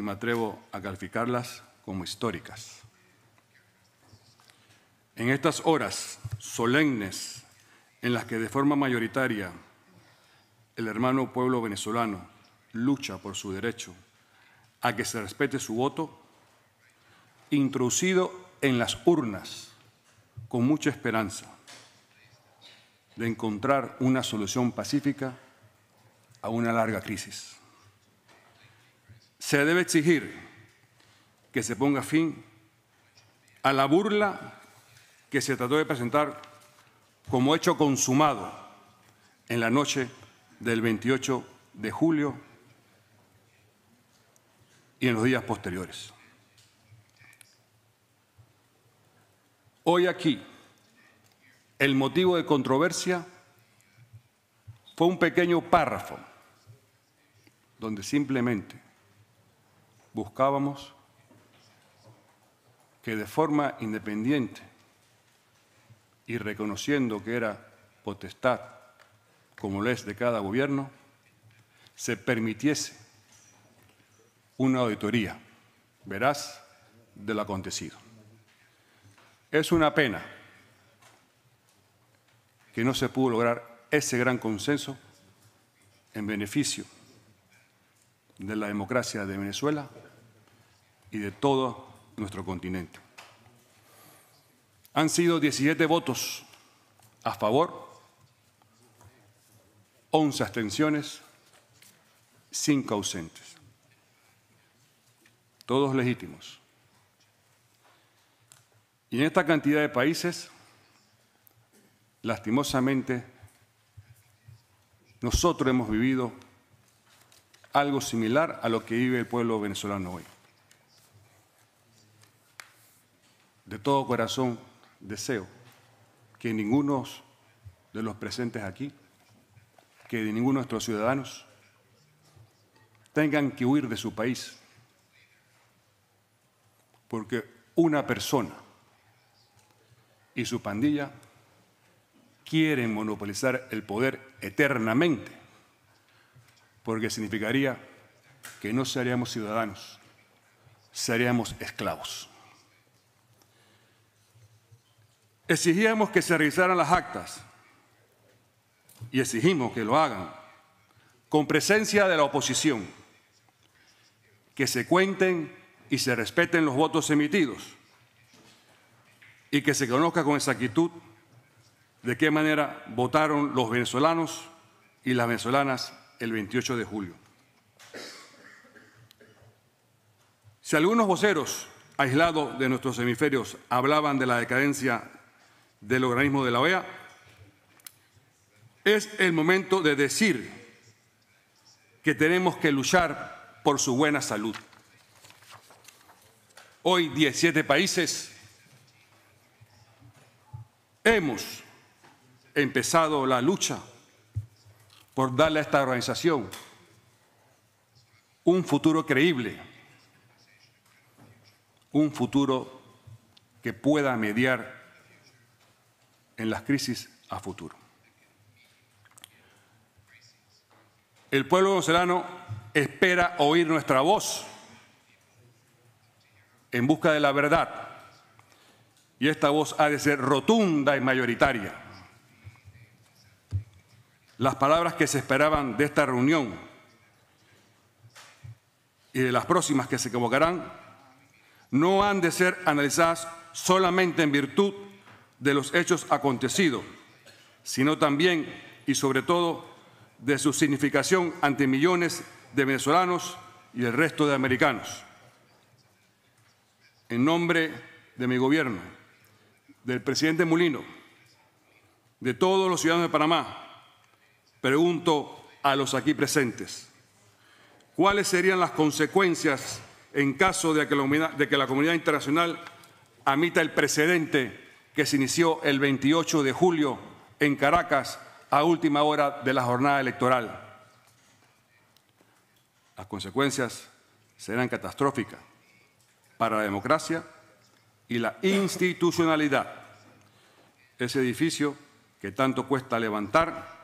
y me atrevo a calificarlas como históricas. En estas horas solemnes en las que de forma mayoritaria el hermano pueblo venezolano lucha por su derecho a que se respete su voto, introducido en las urnas con mucha esperanza de encontrar una solución pacífica a una larga crisis se debe exigir que se ponga fin a la burla que se trató de presentar como hecho consumado en la noche del 28 de julio y en los días posteriores. Hoy aquí, el motivo de controversia fue un pequeño párrafo donde simplemente buscábamos que de forma independiente y reconociendo que era potestad, como lo es de cada gobierno, se permitiese una auditoría veraz del acontecido. Es una pena que no se pudo lograr ese gran consenso en beneficio de la democracia de Venezuela y de todo nuestro continente. Han sido 17 votos a favor, 11 abstenciones, 5 ausentes. Todos legítimos. Y en esta cantidad de países, lastimosamente, nosotros hemos vivido algo similar a lo que vive el pueblo venezolano hoy. De todo corazón deseo que ninguno de los presentes aquí, que de ninguno de nuestros ciudadanos tengan que huir de su país, porque una persona y su pandilla quieren monopolizar el poder eternamente porque significaría que no seríamos ciudadanos, seríamos esclavos. Exigíamos que se revisaran las actas y exigimos que lo hagan con presencia de la oposición, que se cuenten y se respeten los votos emitidos y que se conozca con exactitud de qué manera votaron los venezolanos y las venezolanas el 28 de julio. Si algunos voceros aislados de nuestros hemisferios hablaban de la decadencia del organismo de la OEA, es el momento de decir que tenemos que luchar por su buena salud. Hoy 17 países hemos empezado la lucha por darle a esta organización un futuro creíble, un futuro que pueda mediar en las crisis a futuro. El pueblo venezolano espera oír nuestra voz en busca de la verdad y esta voz ha de ser rotunda y mayoritaria las palabras que se esperaban de esta reunión y de las próximas que se convocarán no han de ser analizadas solamente en virtud de los hechos acontecidos, sino también y sobre todo de su significación ante millones de venezolanos y el resto de americanos. En nombre de mi gobierno, del presidente Mulino, de todos los ciudadanos de Panamá, Pregunto a los aquí presentes, ¿cuáles serían las consecuencias en caso de que la, comunidad internacional amita el precedente que se inició el 28 de julio en Caracas a última hora de la jornada electoral? Las consecuencias serán catastróficas para la democracia y la institucionalidad. Ese edificio que tanto cuesta levantar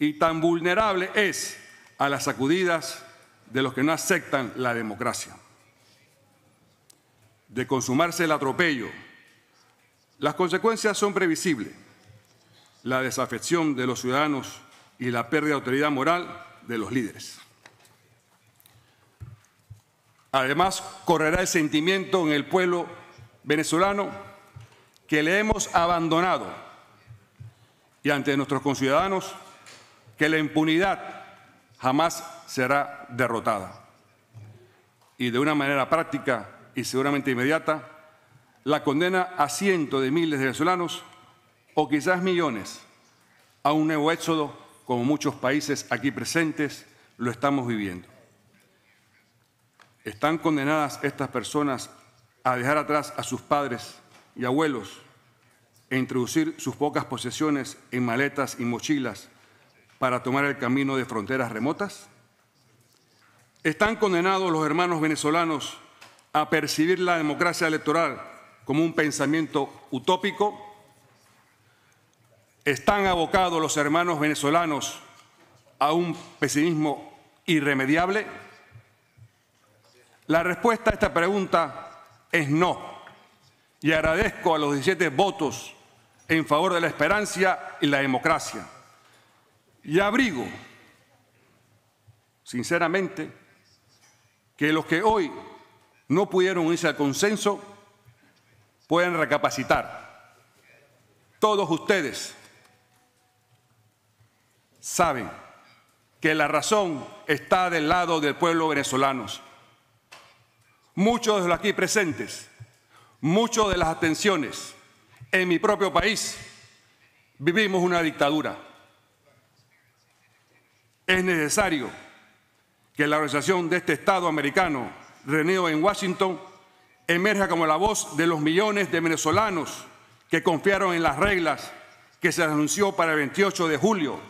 y tan vulnerable es a las sacudidas de los que no aceptan la democracia. De consumarse el atropello, las consecuencias son previsibles. La desafección de los ciudadanos y la pérdida de autoridad moral de los líderes. Además, correrá el sentimiento en el pueblo venezolano que le hemos abandonado y ante nuestros conciudadanos que la impunidad jamás será derrotada. Y de una manera práctica y seguramente inmediata, la condena a cientos de miles de venezolanos, o quizás millones, a un nuevo éxodo, como muchos países aquí presentes lo estamos viviendo. ¿Están condenadas estas personas a dejar atrás a sus padres y abuelos e introducir sus pocas posesiones en maletas y mochilas para tomar el camino de fronteras remotas? ¿Están condenados los hermanos venezolanos a percibir la democracia electoral como un pensamiento utópico? ¿Están abocados los hermanos venezolanos a un pesimismo irremediable? La respuesta a esta pregunta es no. Y agradezco a los 17 votos en favor de la esperanza y la democracia y abrigo, sinceramente, que los que hoy no pudieron unirse al consenso puedan recapacitar. Todos ustedes saben que la razón está del lado del pueblo venezolano. Muchos de los aquí presentes, muchos de las atenciones en mi propio país, vivimos una dictadura es necesario que la organización de este Estado americano, reunido en Washington, emerja como la voz de los millones de venezolanos que confiaron en las reglas que se anunció para el 28 de julio,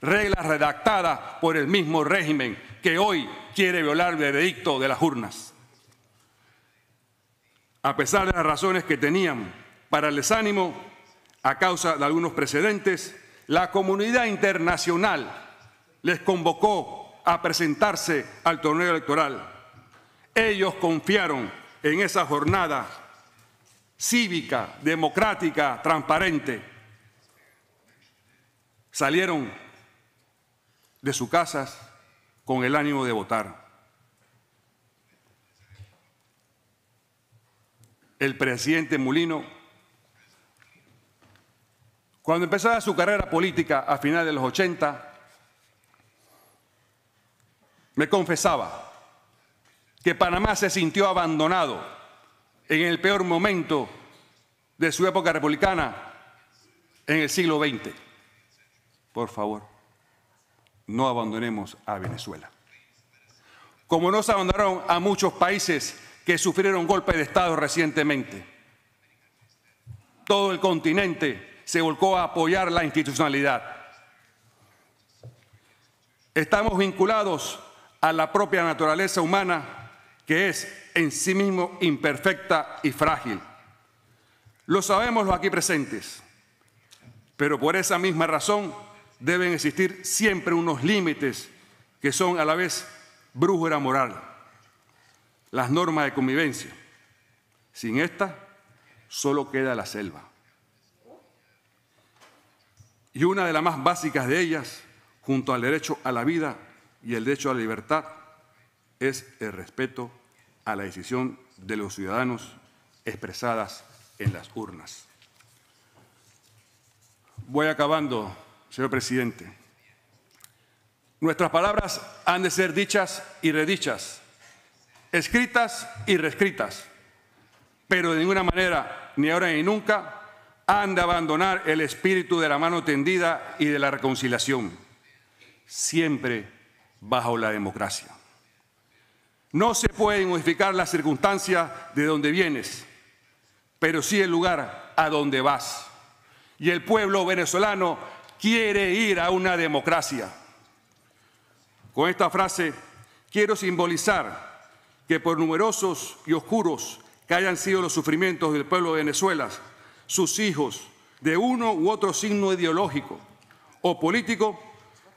reglas redactadas por el mismo régimen que hoy quiere violar el veredicto de las urnas. A pesar de las razones que tenían para el desánimo, a causa de algunos precedentes, la comunidad internacional les convocó a presentarse al torneo electoral. Ellos confiaron en esa jornada cívica, democrática, transparente. Salieron de sus casas con el ánimo de votar. El presidente Mulino, cuando empezaba su carrera política a finales de los 80, me confesaba que Panamá se sintió abandonado en el peor momento de su época republicana en el siglo XX. Por favor, no abandonemos a Venezuela. Como no se abandonaron a muchos países que sufrieron golpes de Estado recientemente. Todo el continente se volcó a apoyar la institucionalidad. Estamos vinculados a la propia naturaleza humana que es en sí mismo imperfecta y frágil. Lo sabemos los aquí presentes, pero por esa misma razón deben existir siempre unos límites que son a la vez brújula moral, las normas de convivencia. Sin esta, solo queda la selva. Y una de las más básicas de ellas, junto al derecho a la vida, y el derecho a la libertad es el respeto a la decisión de los ciudadanos expresadas en las urnas. Voy acabando, señor presidente. Nuestras palabras han de ser dichas y redichas, escritas y reescritas, pero de ninguna manera, ni ahora ni nunca, han de abandonar el espíritu de la mano tendida y de la reconciliación. Siempre bajo la democracia. No se puede modificar la circunstancia de donde vienes, pero sí el lugar a donde vas. Y el pueblo venezolano quiere ir a una democracia. Con esta frase quiero simbolizar que por numerosos y oscuros que hayan sido los sufrimientos del pueblo de Venezuela, sus hijos, de uno u otro signo ideológico o político,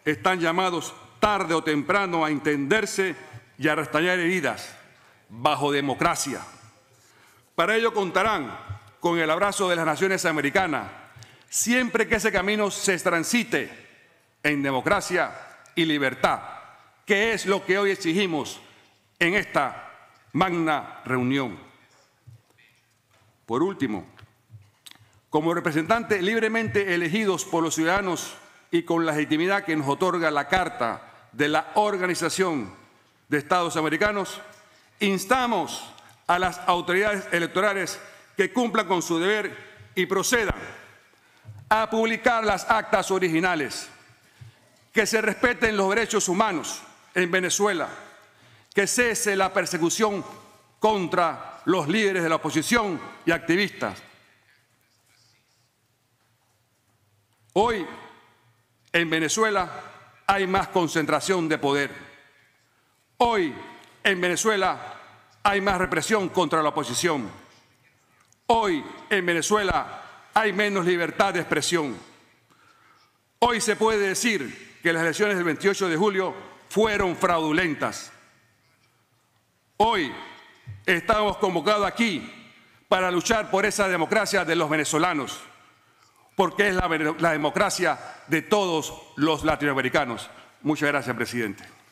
están llamados tarde o temprano a entenderse y a restañar heridas bajo democracia. Para ello contarán con el abrazo de las naciones americanas, siempre que ese camino se transite en democracia y libertad, que es lo que hoy exigimos en esta magna reunión. Por último, como representantes libremente elegidos por los ciudadanos y con la legitimidad que nos otorga la Carta de la Organización de Estados Americanos, instamos a las autoridades electorales que cumplan con su deber y procedan a publicar las actas originales, que se respeten los derechos humanos en Venezuela, que cese la persecución contra los líderes de la oposición y activistas. Hoy, en Venezuela, hay más concentración de poder. Hoy en Venezuela hay más represión contra la oposición. Hoy en Venezuela hay menos libertad de expresión. Hoy se puede decir que las elecciones del 28 de julio fueron fraudulentas. Hoy estamos convocados aquí para luchar por esa democracia de los venezolanos porque es la, democracia de todos los latinoamericanos. Muchas gracias, presidente.